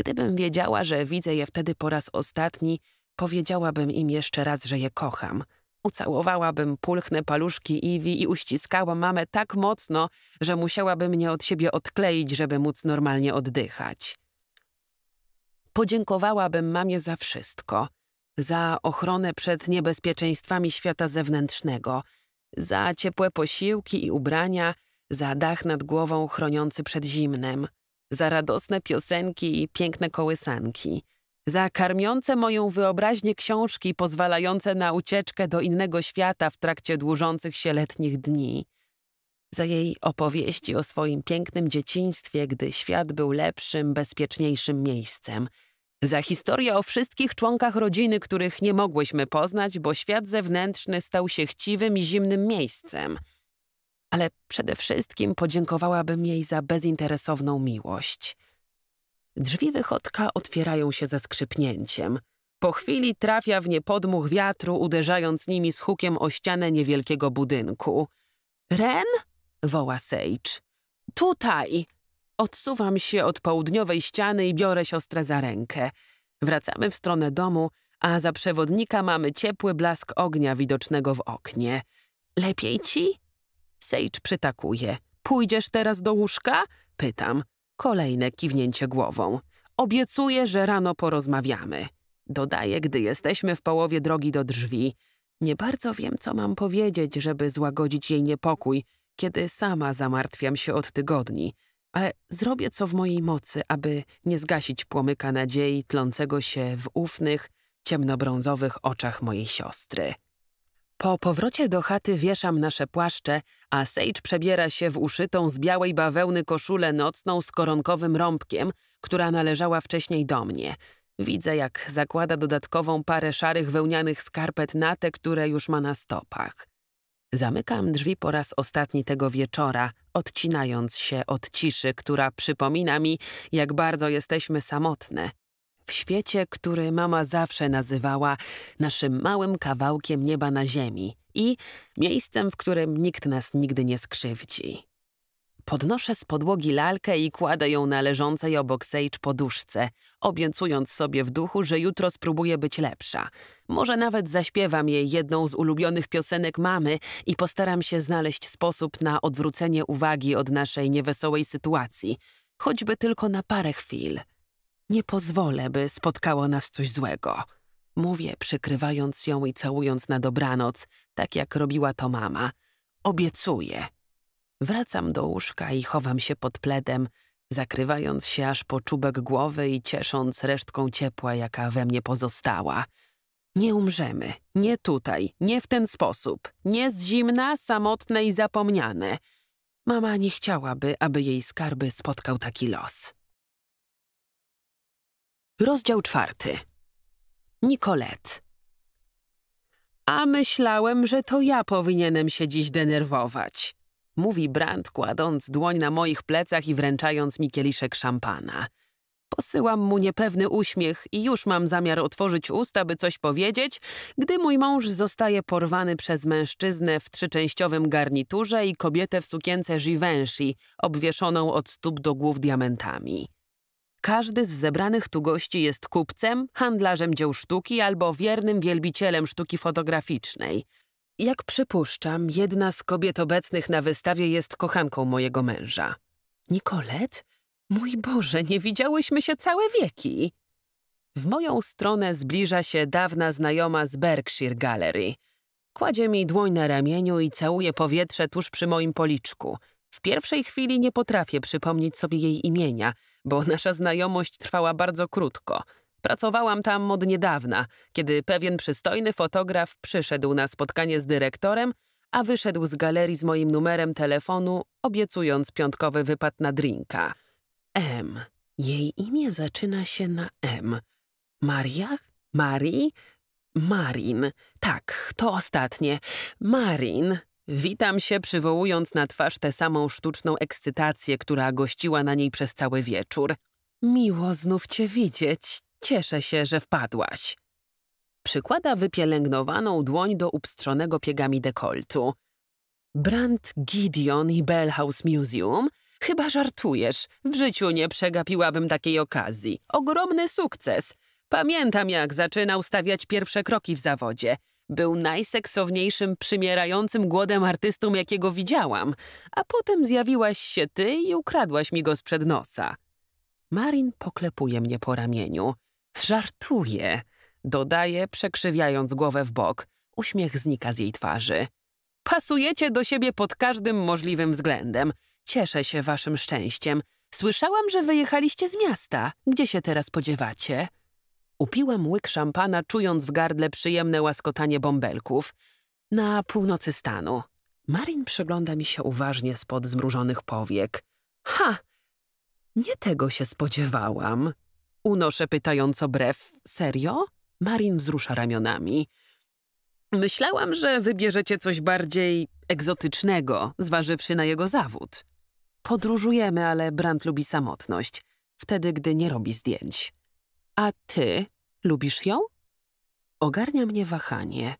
Gdybym wiedziała, że widzę je wtedy po raz ostatni, powiedziałabym im jeszcze raz, że je kocham. Ucałowałabym pulchne paluszki Iwi i uściskała mamę tak mocno, że musiałaby mnie od siebie odkleić, żeby móc normalnie oddychać. Podziękowałabym mamie za wszystko. Za ochronę przed niebezpieczeństwami świata zewnętrznego, za ciepłe posiłki i ubrania, za dach nad głową chroniący przed zimnem – za radosne piosenki i piękne kołysanki, za karmiące moją wyobraźnię książki pozwalające na ucieczkę do innego świata w trakcie dłużących się letnich dni, za jej opowieści o swoim pięknym dzieciństwie, gdy świat był lepszym, bezpieczniejszym miejscem, za historię o wszystkich członkach rodziny, których nie mogłyśmy poznać, bo świat zewnętrzny stał się chciwym i zimnym miejscem – ale przede wszystkim podziękowałabym jej za bezinteresowną miłość. Drzwi wychodka otwierają się ze skrzypnięciem. Po chwili trafia w nie podmuch wiatru, uderzając nimi z hukiem o ścianę niewielkiego budynku. Ren? woła Sage. Tutaj! Odsuwam się od południowej ściany i biorę siostrę za rękę. Wracamy w stronę domu, a za przewodnika mamy ciepły blask ognia widocznego w oknie. Lepiej ci? Sejcz przytakuje. Pójdziesz teraz do łóżka? Pytam. Kolejne kiwnięcie głową. Obiecuję, że rano porozmawiamy. Dodaję, gdy jesteśmy w połowie drogi do drzwi. Nie bardzo wiem, co mam powiedzieć, żeby złagodzić jej niepokój, kiedy sama zamartwiam się od tygodni, ale zrobię co w mojej mocy, aby nie zgasić płomyka nadziei tlącego się w ufnych, ciemnobrązowych oczach mojej siostry. Po powrocie do chaty wieszam nasze płaszcze, a Sage przebiera się w uszytą z białej bawełny koszulę nocną z koronkowym rąbkiem, która należała wcześniej do mnie. Widzę, jak zakłada dodatkową parę szarych wełnianych skarpet na te, które już ma na stopach. Zamykam drzwi po raz ostatni tego wieczora, odcinając się od ciszy, która przypomina mi, jak bardzo jesteśmy samotne w świecie, który mama zawsze nazywała naszym małym kawałkiem nieba na ziemi i miejscem, w którym nikt nas nigdy nie skrzywdzi. Podnoszę z podłogi lalkę i kładę ją na leżącej obok Sage poduszce, obiecując sobie w duchu, że jutro spróbuję być lepsza. Może nawet zaśpiewam jej jedną z ulubionych piosenek mamy i postaram się znaleźć sposób na odwrócenie uwagi od naszej niewesołej sytuacji, choćby tylko na parę chwil. Nie pozwolę, by spotkało nas coś złego. Mówię, przykrywając ją i całując na dobranoc, tak jak robiła to mama. Obiecuję. Wracam do łóżka i chowam się pod pledem, zakrywając się aż po czubek głowy i ciesząc resztką ciepła, jaka we mnie pozostała. Nie umrzemy, nie tutaj, nie w ten sposób, nie z zimna, samotne i zapomniane. Mama nie chciałaby, aby jej skarby spotkał taki los. Rozdział czwarty. Nicolette. A myślałem, że to ja powinienem się dziś denerwować. Mówi Brand, kładąc dłoń na moich plecach i wręczając mi kieliszek szampana. Posyłam mu niepewny uśmiech i już mam zamiar otworzyć usta, by coś powiedzieć, gdy mój mąż zostaje porwany przez mężczyznę w trzyczęściowym garniturze i kobietę w sukience Givenchy, obwieszoną od stóp do głów diamentami. Każdy z zebranych tu gości jest kupcem, handlarzem dzieł sztuki albo wiernym wielbicielem sztuki fotograficznej. Jak przypuszczam, jedna z kobiet obecnych na wystawie jest kochanką mojego męża. Nicolet? Mój Boże, nie widziałyśmy się całe wieki! W moją stronę zbliża się dawna znajoma z Berkshire Gallery. Kładzie mi dłoń na ramieniu i całuje powietrze tuż przy moim policzku – w pierwszej chwili nie potrafię przypomnieć sobie jej imienia, bo nasza znajomość trwała bardzo krótko. Pracowałam tam od niedawna, kiedy pewien przystojny fotograf przyszedł na spotkanie z dyrektorem, a wyszedł z galerii z moim numerem telefonu, obiecując piątkowy wypad na drinka. M. Jej imię zaczyna się na M. Mariach? Marii? Marin. Tak, to ostatnie. Marin. Witam się, przywołując na twarz tę samą sztuczną ekscytację, która gościła na niej przez cały wieczór. Miło znów cię widzieć. Cieszę się, że wpadłaś. Przykłada wypielęgnowaną dłoń do upstrzonego piegami dekoltu. Brand Gideon i Bell House Museum? Chyba żartujesz. W życiu nie przegapiłabym takiej okazji. Ogromny sukces. Pamiętam, jak zaczynał stawiać pierwsze kroki w zawodzie. Był najseksowniejszym, przymierającym głodem artystą, jakiego widziałam, a potem zjawiłaś się ty i ukradłaś mi go sprzed nosa. Marin poklepuje mnie po ramieniu. Żartuje, dodaje, przekrzywiając głowę w bok. Uśmiech znika z jej twarzy. Pasujecie do siebie pod każdym możliwym względem. Cieszę się waszym szczęściem. Słyszałam, że wyjechaliście z miasta. Gdzie się teraz podziewacie? Upiłam łyk szampana, czując w gardle przyjemne łaskotanie bąbelków. Na północy stanu. Marin przygląda mi się uważnie spod zmrużonych powiek. Ha! Nie tego się spodziewałam. Unoszę pytająco brew. Serio? Marin wzrusza ramionami. Myślałam, że wybierzecie coś bardziej egzotycznego, zważywszy na jego zawód. Podróżujemy, ale Brandt lubi samotność, wtedy gdy nie robi zdjęć. A ty lubisz ją? Ogarnia mnie wahanie.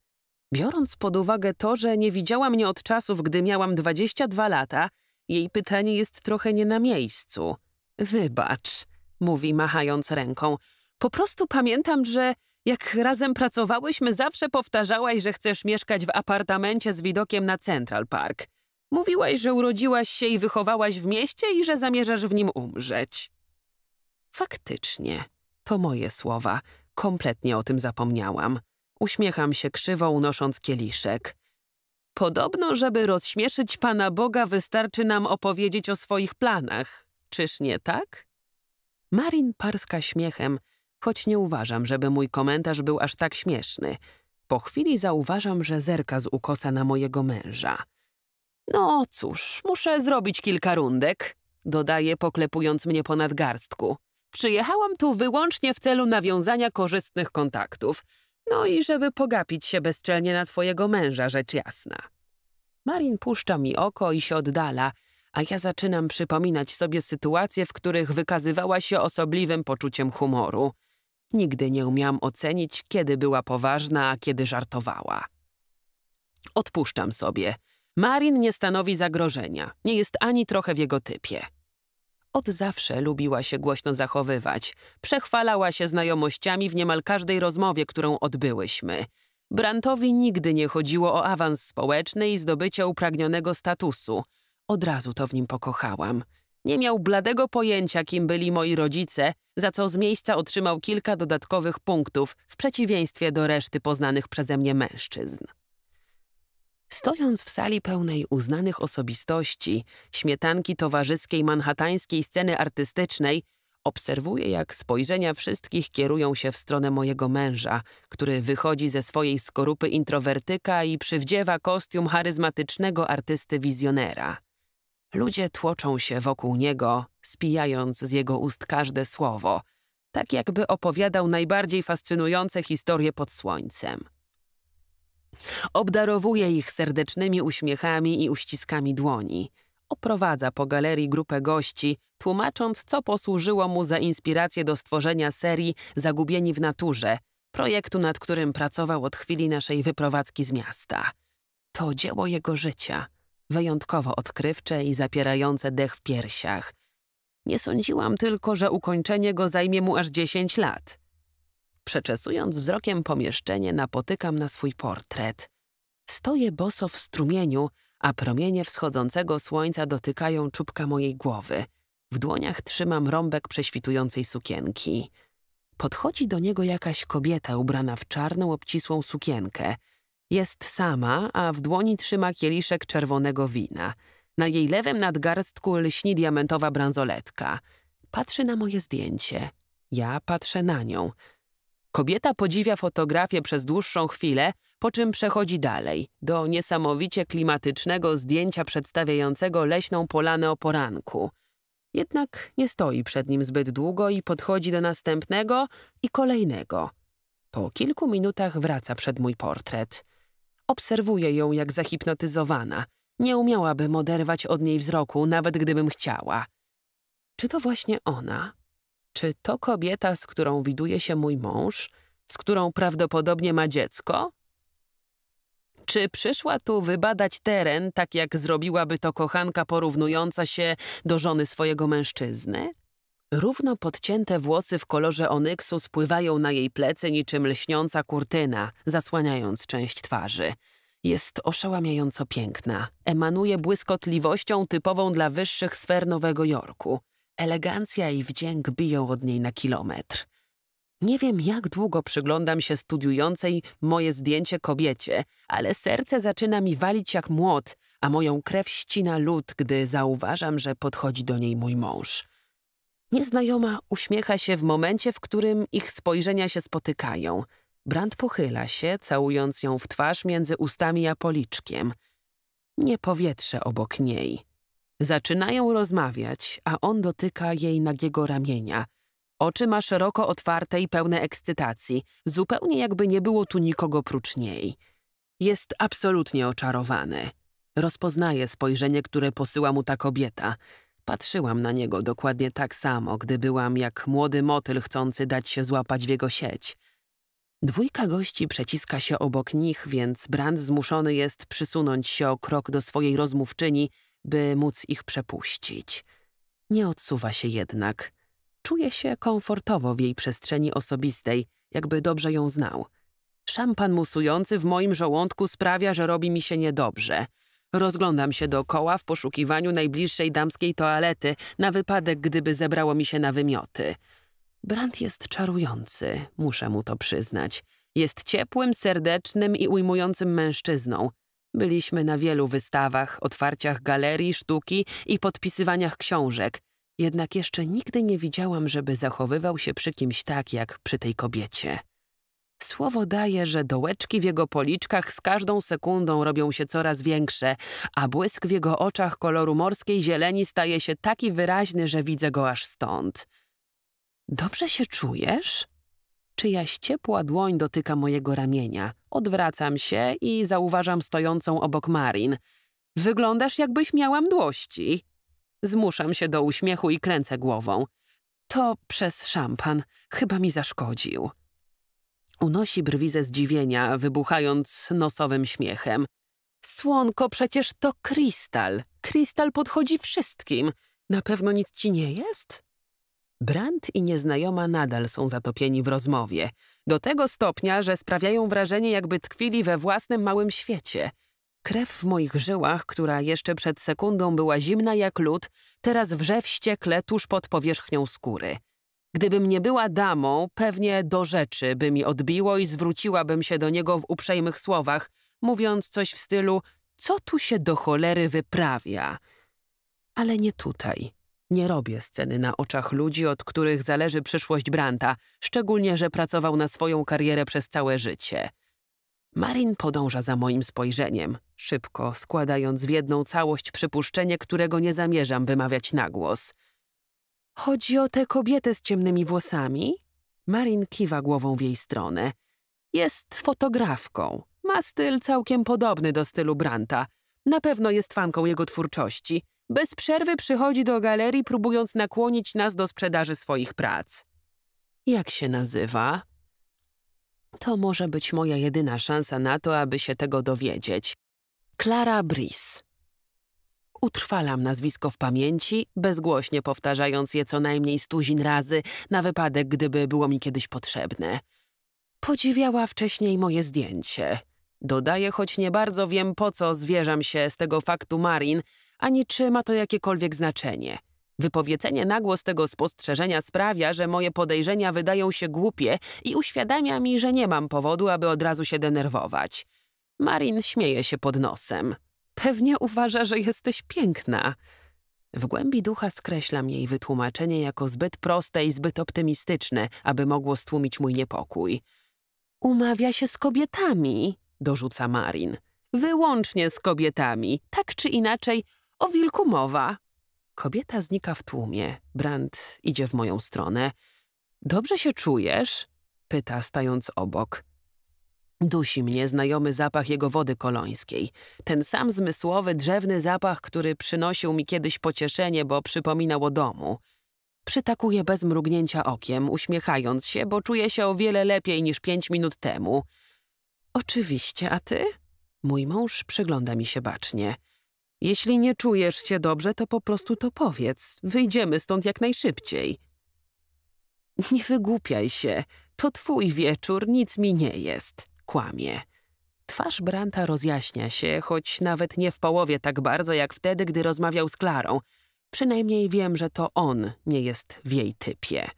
Biorąc pod uwagę to, że nie widziała mnie od czasów, gdy miałam 22 lata, jej pytanie jest trochę nie na miejscu. Wybacz, mówi machając ręką. Po prostu pamiętam, że jak razem pracowałyśmy, zawsze powtarzałaś, że chcesz mieszkać w apartamencie z widokiem na Central Park. Mówiłaś, że urodziłaś się i wychowałaś w mieście i że zamierzasz w nim umrzeć. Faktycznie. To moje słowa. Kompletnie o tym zapomniałam. Uśmiecham się krzywo, unosząc kieliszek. Podobno, żeby rozśmieszyć Pana Boga, wystarczy nam opowiedzieć o swoich planach. Czyż nie tak? Marin parska śmiechem, choć nie uważam, żeby mój komentarz był aż tak śmieszny. Po chwili zauważam, że zerka z ukosa na mojego męża. No cóż, muszę zrobić kilka rundek, dodaje, poklepując mnie po nadgarstku. Przyjechałam tu wyłącznie w celu nawiązania korzystnych kontaktów. No i żeby pogapić się bezczelnie na twojego męża, rzecz jasna. Marin puszcza mi oko i się oddala, a ja zaczynam przypominać sobie sytuacje, w których wykazywała się osobliwym poczuciem humoru. Nigdy nie umiałam ocenić, kiedy była poważna, a kiedy żartowała. Odpuszczam sobie. Marin nie stanowi zagrożenia, nie jest ani trochę w jego typie. Od zawsze lubiła się głośno zachowywać. Przechwalała się znajomościami w niemal każdej rozmowie, którą odbyłyśmy. Brantowi nigdy nie chodziło o awans społeczny i zdobycie upragnionego statusu. Od razu to w nim pokochałam. Nie miał bladego pojęcia, kim byli moi rodzice, za co z miejsca otrzymał kilka dodatkowych punktów, w przeciwieństwie do reszty poznanych przeze mnie mężczyzn. Stojąc w sali pełnej uznanych osobistości, śmietanki towarzyskiej manhatańskiej sceny artystycznej, obserwuję, jak spojrzenia wszystkich kierują się w stronę mojego męża, który wychodzi ze swojej skorupy introwertyka i przywdziewa kostium charyzmatycznego artysty wizjonera. Ludzie tłoczą się wokół niego, spijając z jego ust każde słowo, tak jakby opowiadał najbardziej fascynujące historie pod słońcem. Obdarowuje ich serdecznymi uśmiechami i uściskami dłoni. Oprowadza po galerii grupę gości, tłumacząc, co posłużyło mu za inspirację do stworzenia serii Zagubieni w naturze, projektu, nad którym pracował od chwili naszej wyprowadzki z miasta. To dzieło jego życia, wyjątkowo odkrywcze i zapierające dech w piersiach. Nie sądziłam tylko, że ukończenie go zajmie mu aż 10 lat. Przeczesując wzrokiem pomieszczenie, napotykam na swój portret. Stoję boso w strumieniu, a promienie wschodzącego słońca dotykają czubka mojej głowy. W dłoniach trzymam rąbek prześwitującej sukienki. Podchodzi do niego jakaś kobieta ubrana w czarną, obcisłą sukienkę. Jest sama, a w dłoni trzyma kieliszek czerwonego wina. Na jej lewym nadgarstku lśni diamentowa bransoletka. Patrzy na moje zdjęcie. Ja patrzę na nią. Kobieta podziwia fotografię przez dłuższą chwilę, po czym przechodzi dalej, do niesamowicie klimatycznego zdjęcia przedstawiającego leśną polanę o poranku. Jednak nie stoi przed nim zbyt długo i podchodzi do następnego i kolejnego. Po kilku minutach wraca przed mój portret. Obserwuję ją jak zahipnotyzowana. Nie umiałabym oderwać od niej wzroku, nawet gdybym chciała. Czy to właśnie ona? Czy to kobieta, z którą widuje się mój mąż, z którą prawdopodobnie ma dziecko? Czy przyszła tu wybadać teren, tak jak zrobiłaby to kochanka porównująca się do żony swojego mężczyzny? Równo podcięte włosy w kolorze onyksu spływają na jej plecy niczym lśniąca kurtyna, zasłaniając część twarzy. Jest oszałamiająco piękna. Emanuje błyskotliwością typową dla wyższych sfer Nowego Jorku elegancja i wdzięk biją od niej na kilometr. Nie wiem, jak długo przyglądam się studiującej moje zdjęcie kobiecie, ale serce zaczyna mi walić jak młot, a moją krew ścina lód, gdy zauważam, że podchodzi do niej mój mąż. Nieznajoma uśmiecha się w momencie, w którym ich spojrzenia się spotykają. Brand pochyla się, całując ją w twarz między ustami a policzkiem. Nie powietrze obok niej. Zaczynają rozmawiać, a on dotyka jej nagiego ramienia. Oczy ma szeroko otwarte i pełne ekscytacji, zupełnie jakby nie było tu nikogo prócz niej. Jest absolutnie oczarowany. Rozpoznaje spojrzenie, które posyła mu ta kobieta. Patrzyłam na niego dokładnie tak samo, gdy byłam jak młody motyl chcący dać się złapać w jego sieć. Dwójka gości przeciska się obok nich, więc Brand zmuszony jest przysunąć się o krok do swojej rozmówczyni by móc ich przepuścić. Nie odsuwa się jednak. Czuje się komfortowo w jej przestrzeni osobistej, jakby dobrze ją znał. Szampan musujący w moim żołądku sprawia, że robi mi się niedobrze. Rozglądam się dookoła w poszukiwaniu najbliższej damskiej toalety, na wypadek, gdyby zebrało mi się na wymioty. Brand jest czarujący, muszę mu to przyznać. Jest ciepłym, serdecznym i ujmującym mężczyzną. Byliśmy na wielu wystawach, otwarciach galerii sztuki i podpisywaniach książek, jednak jeszcze nigdy nie widziałam, żeby zachowywał się przy kimś tak jak przy tej kobiecie. Słowo daje, że dołeczki w jego policzkach z każdą sekundą robią się coraz większe, a błysk w jego oczach koloru morskiej zieleni staje się taki wyraźny, że widzę go aż stąd. Dobrze się czujesz? czyjaś ciepła dłoń dotyka mojego ramienia. Odwracam się i zauważam stojącą obok Marin. Wyglądasz, jakbyś miała mdłości. Zmuszam się do uśmiechu i kręcę głową. To przez szampan. Chyba mi zaszkodził. Unosi brwi ze zdziwienia, wybuchając nosowym śmiechem. Słonko, przecież to krystal. Krystal podchodzi wszystkim. Na pewno nic ci nie jest? Brand i nieznajoma nadal są zatopieni w rozmowie, do tego stopnia, że sprawiają wrażenie, jakby tkwili we własnym małym świecie. Krew w moich żyłach, która jeszcze przed sekundą była zimna jak lód, teraz wrze wściekle tuż pod powierzchnią skóry. Gdybym nie była damą, pewnie do rzeczy by mi odbiło i zwróciłabym się do niego w uprzejmych słowach, mówiąc coś w stylu: Co tu się do cholery wyprawia? Ale nie tutaj. Nie robię sceny na oczach ludzi, od których zależy przyszłość Branta, szczególnie, że pracował na swoją karierę przez całe życie. Marin podąża za moim spojrzeniem, szybko składając w jedną całość przypuszczenie, którego nie zamierzam wymawiać na głos. Chodzi o tę kobietę z ciemnymi włosami? Marin kiwa głową w jej stronę. Jest fotografką. Ma styl całkiem podobny do stylu Branta. Na pewno jest fanką jego twórczości bez przerwy przychodzi do galerii, próbując nakłonić nas do sprzedaży swoich prac. Jak się nazywa? To może być moja jedyna szansa na to, aby się tego dowiedzieć. Clara Brice. Utrwalam nazwisko w pamięci, bezgłośnie powtarzając je co najmniej stuzin razy, na wypadek, gdyby było mi kiedyś potrzebne. Podziwiała wcześniej moje zdjęcie. Dodaję, choć nie bardzo wiem po co zwierzam się z tego faktu Marin, ani czy ma to jakiekolwiek znaczenie. Wypowiedzenie z tego spostrzeżenia sprawia, że moje podejrzenia wydają się głupie i uświadamia mi, że nie mam powodu, aby od razu się denerwować. Marin śmieje się pod nosem. Pewnie uważa, że jesteś piękna. W głębi ducha skreślam jej wytłumaczenie jako zbyt proste i zbyt optymistyczne, aby mogło stłumić mój niepokój. Umawia się z kobietami, dorzuca Marin. Wyłącznie z kobietami, tak czy inaczej o wilku mowa. Kobieta znika w tłumie. Brand idzie w moją stronę. Dobrze się czujesz? Pyta, stając obok. Dusi mnie znajomy zapach jego wody kolońskiej. Ten sam zmysłowy, drzewny zapach, który przynosił mi kiedyś pocieszenie, bo przypominał o domu. Przytakuję bez mrugnięcia okiem, uśmiechając się, bo czuję się o wiele lepiej niż pięć minut temu. Oczywiście, a ty? Mój mąż przygląda mi się bacznie. Jeśli nie czujesz się dobrze, to po prostu to powiedz. Wyjdziemy stąd jak najszybciej. Nie wygłupiaj się. To twój wieczór, nic mi nie jest. Kłamie. Twarz Branta rozjaśnia się, choć nawet nie w połowie tak bardzo, jak wtedy, gdy rozmawiał z Klarą. Przynajmniej wiem, że to on nie jest w jej typie.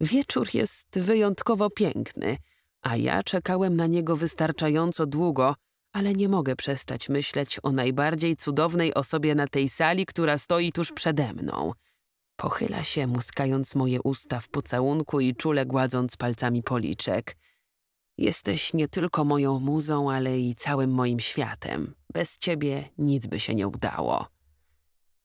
Wieczór jest wyjątkowo piękny, a ja czekałem na niego wystarczająco długo, ale nie mogę przestać myśleć o najbardziej cudownej osobie na tej sali, która stoi tuż przede mną. Pochyla się, muskając moje usta w pocałunku i czule gładząc palcami policzek. Jesteś nie tylko moją muzą, ale i całym moim światem. Bez ciebie nic by się nie udało.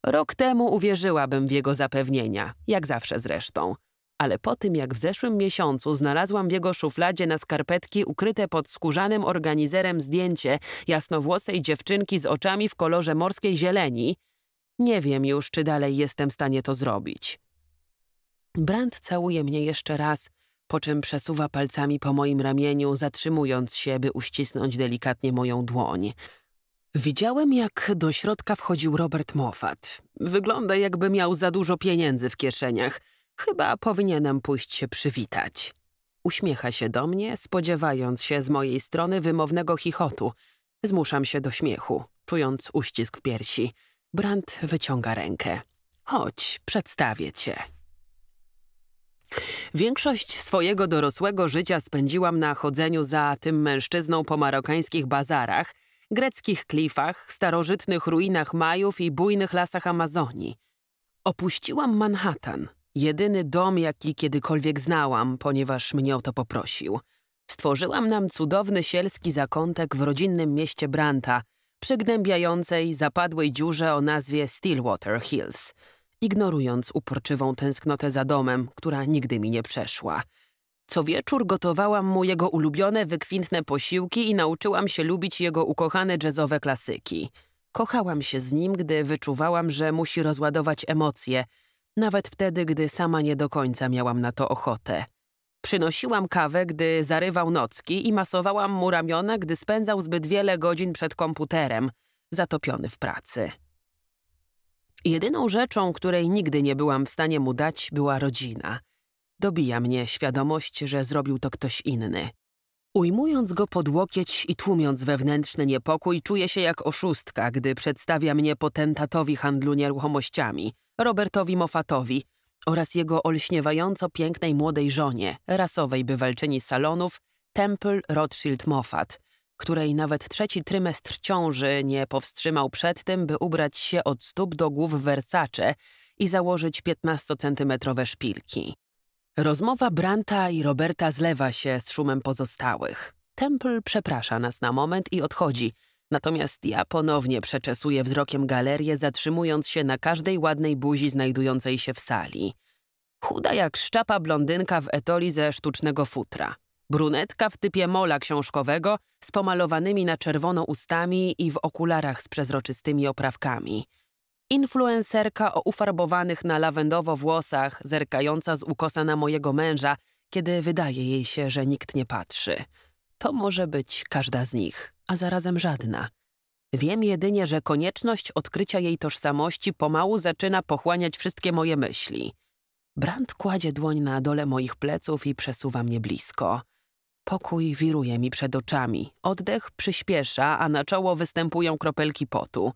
Rok temu uwierzyłabym w jego zapewnienia, jak zawsze zresztą ale po tym jak w zeszłym miesiącu znalazłam w jego szufladzie na skarpetki ukryte pod skórzanym organizerem zdjęcie jasnowłosej dziewczynki z oczami w kolorze morskiej zieleni, nie wiem już, czy dalej jestem w stanie to zrobić. Brand całuje mnie jeszcze raz, po czym przesuwa palcami po moim ramieniu, zatrzymując się, by uścisnąć delikatnie moją dłoń. Widziałem, jak do środka wchodził Robert Moffat. Wygląda, jakby miał za dużo pieniędzy w kieszeniach – Chyba powinienem pójść się przywitać. Uśmiecha się do mnie, spodziewając się z mojej strony wymownego chichotu. Zmuszam się do śmiechu, czując uścisk w piersi. Brandt wyciąga rękę. Chodź, przedstawię cię. Większość swojego dorosłego życia spędziłam na chodzeniu za tym mężczyzną po marokańskich bazarach, greckich klifach, starożytnych ruinach Majów i bujnych lasach Amazonii. Opuściłam Manhattan, Jedyny dom, jaki kiedykolwiek znałam, ponieważ mnie o to poprosił. Stworzyłam nam cudowny sielski zakątek w rodzinnym mieście Branta, przygnębiającej, zapadłej dziurze o nazwie Stillwater Hills, ignorując uporczywą tęsknotę za domem, która nigdy mi nie przeszła. Co wieczór gotowałam mu jego ulubione, wykwintne posiłki i nauczyłam się lubić jego ukochane jazzowe klasyki. Kochałam się z nim, gdy wyczuwałam, że musi rozładować emocje – nawet wtedy, gdy sama nie do końca miałam na to ochotę. Przynosiłam kawę, gdy zarywał nocki i masowałam mu ramiona, gdy spędzał zbyt wiele godzin przed komputerem, zatopiony w pracy. Jedyną rzeczą, której nigdy nie byłam w stanie mu dać, była rodzina. Dobija mnie świadomość, że zrobił to ktoś inny. Ujmując go pod łokieć i tłumiąc wewnętrzny niepokój, czuję się jak oszustka, gdy przedstawia mnie potentatowi handlu nieruchomościami – Robertowi Moffatowi oraz jego olśniewająco pięknej młodej żonie, rasowej bywalczyni salonów Temple Rothschild Moffat, której nawet trzeci trymestr ciąży nie powstrzymał przed tym, by ubrać się od stóp do głów w Versace i założyć 15-centymetrowe szpilki. Rozmowa Branta i Roberta zlewa się z szumem pozostałych. Temple przeprasza nas na moment i odchodzi – Natomiast ja ponownie przeczesuję wzrokiem galerię, zatrzymując się na każdej ładnej buzi znajdującej się w sali. Chuda jak szczapa blondynka w etoli ze sztucznego futra. Brunetka w typie mola książkowego z pomalowanymi na czerwono ustami i w okularach z przezroczystymi oprawkami. Influencerka o ufarbowanych na lawendowo włosach, zerkająca z ukosa na mojego męża, kiedy wydaje jej się, że nikt nie patrzy. To może być każda z nich a zarazem żadna. Wiem jedynie, że konieczność odkrycia jej tożsamości pomału zaczyna pochłaniać wszystkie moje myśli. Brand kładzie dłoń na dole moich pleców i przesuwa mnie blisko. Pokój wiruje mi przed oczami, oddech przyspiesza, a na czoło występują kropelki potu.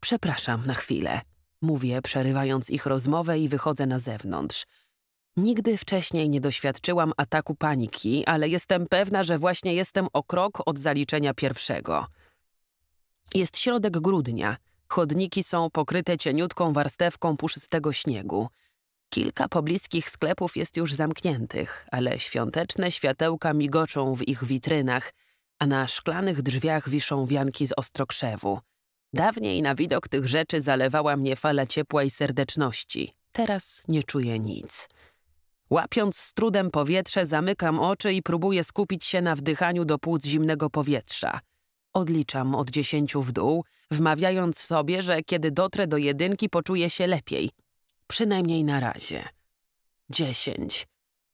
Przepraszam na chwilę, mówię, przerywając ich rozmowę i wychodzę na zewnątrz. Nigdy wcześniej nie doświadczyłam ataku paniki, ale jestem pewna, że właśnie jestem o krok od zaliczenia pierwszego. Jest środek grudnia. Chodniki są pokryte cieniutką warstewką puszystego śniegu. Kilka pobliskich sklepów jest już zamkniętych, ale świąteczne światełka migoczą w ich witrynach, a na szklanych drzwiach wiszą wianki z ostrokrzewu. Dawniej na widok tych rzeczy zalewała mnie fala ciepła i serdeczności. Teraz nie czuję nic. Łapiąc z trudem powietrze, zamykam oczy i próbuję skupić się na wdychaniu do płuc zimnego powietrza. Odliczam od dziesięciu w dół, wmawiając sobie, że kiedy dotrę do jedynki, poczuję się lepiej. Przynajmniej na razie. Dziesięć,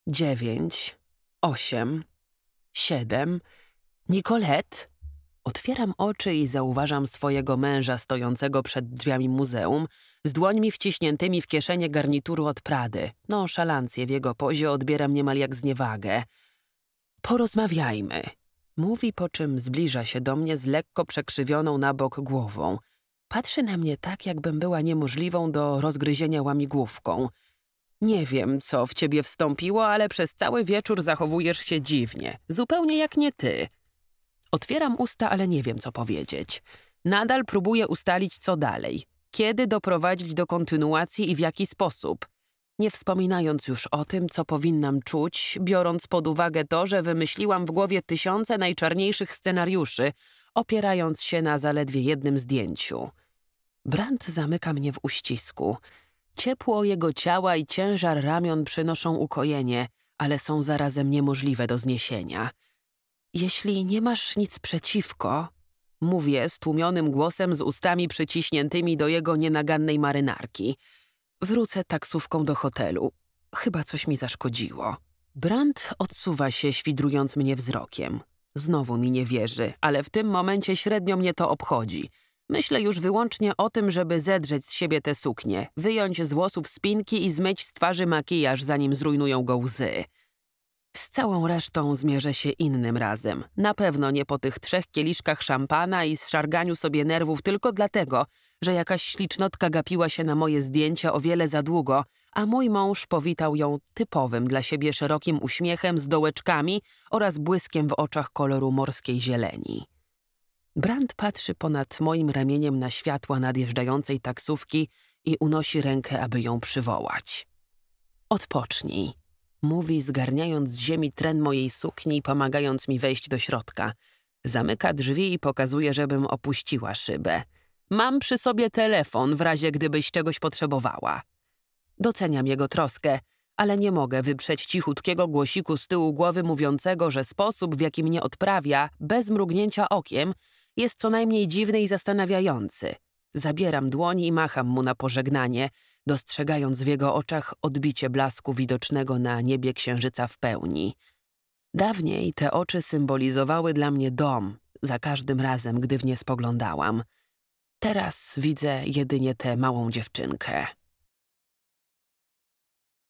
dziewięć, osiem, siedem. Nicolet? Otwieram oczy i zauważam swojego męża stojącego przed drzwiami muzeum z dłońmi wciśniętymi w kieszenie garnituru od Prady. No, szalancję w jego pozie odbieram niemal jak zniewagę. Porozmawiajmy. Mówi, po czym zbliża się do mnie z lekko przekrzywioną na bok głową. Patrzy na mnie tak, jakbym była niemożliwą do rozgryzienia łamigłówką. Nie wiem, co w ciebie wstąpiło, ale przez cały wieczór zachowujesz się dziwnie. Zupełnie jak nie ty. Otwieram usta, ale nie wiem, co powiedzieć. Nadal próbuję ustalić, co dalej. Kiedy doprowadzić do kontynuacji i w jaki sposób. Nie wspominając już o tym, co powinnam czuć, biorąc pod uwagę to, że wymyśliłam w głowie tysiące najczarniejszych scenariuszy, opierając się na zaledwie jednym zdjęciu. Brand zamyka mnie w uścisku. Ciepło jego ciała i ciężar ramion przynoszą ukojenie, ale są zarazem niemożliwe do zniesienia – jeśli nie masz nic przeciwko, mówię stłumionym głosem z ustami przyciśniętymi do jego nienagannej marynarki. Wrócę taksówką do hotelu. Chyba coś mi zaszkodziło. Brand odsuwa się, świdrując mnie wzrokiem. Znowu mi nie wierzy, ale w tym momencie średnio mnie to obchodzi. Myślę już wyłącznie o tym, żeby zedrzeć z siebie te suknie, wyjąć z włosów spinki i zmyć z twarzy makijaż, zanim zrujnują go łzy. Z całą resztą zmierzę się innym razem. Na pewno nie po tych trzech kieliszkach szampana i zszarganiu sobie nerwów tylko dlatego, że jakaś ślicznotka gapiła się na moje zdjęcia o wiele za długo, a mój mąż powitał ją typowym dla siebie szerokim uśmiechem z dołeczkami oraz błyskiem w oczach koloru morskiej zieleni. Brand patrzy ponad moim ramieniem na światła nadjeżdżającej taksówki i unosi rękę, aby ją przywołać. Odpocznij. Mówi, zgarniając z ziemi tren mojej sukni, i pomagając mi wejść do środka. Zamyka drzwi i pokazuje, żebym opuściła szybę. Mam przy sobie telefon, w razie gdybyś czegoś potrzebowała. Doceniam jego troskę, ale nie mogę wyprzeć cichutkiego głosiku z tyłu głowy mówiącego, że sposób, w jaki mnie odprawia, bez mrugnięcia okiem, jest co najmniej dziwny i zastanawiający. Zabieram dłoń i macham mu na pożegnanie – dostrzegając w jego oczach odbicie blasku widocznego na niebie księżyca w pełni. Dawniej te oczy symbolizowały dla mnie dom, za każdym razem, gdy w nie spoglądałam. Teraz widzę jedynie tę małą dziewczynkę.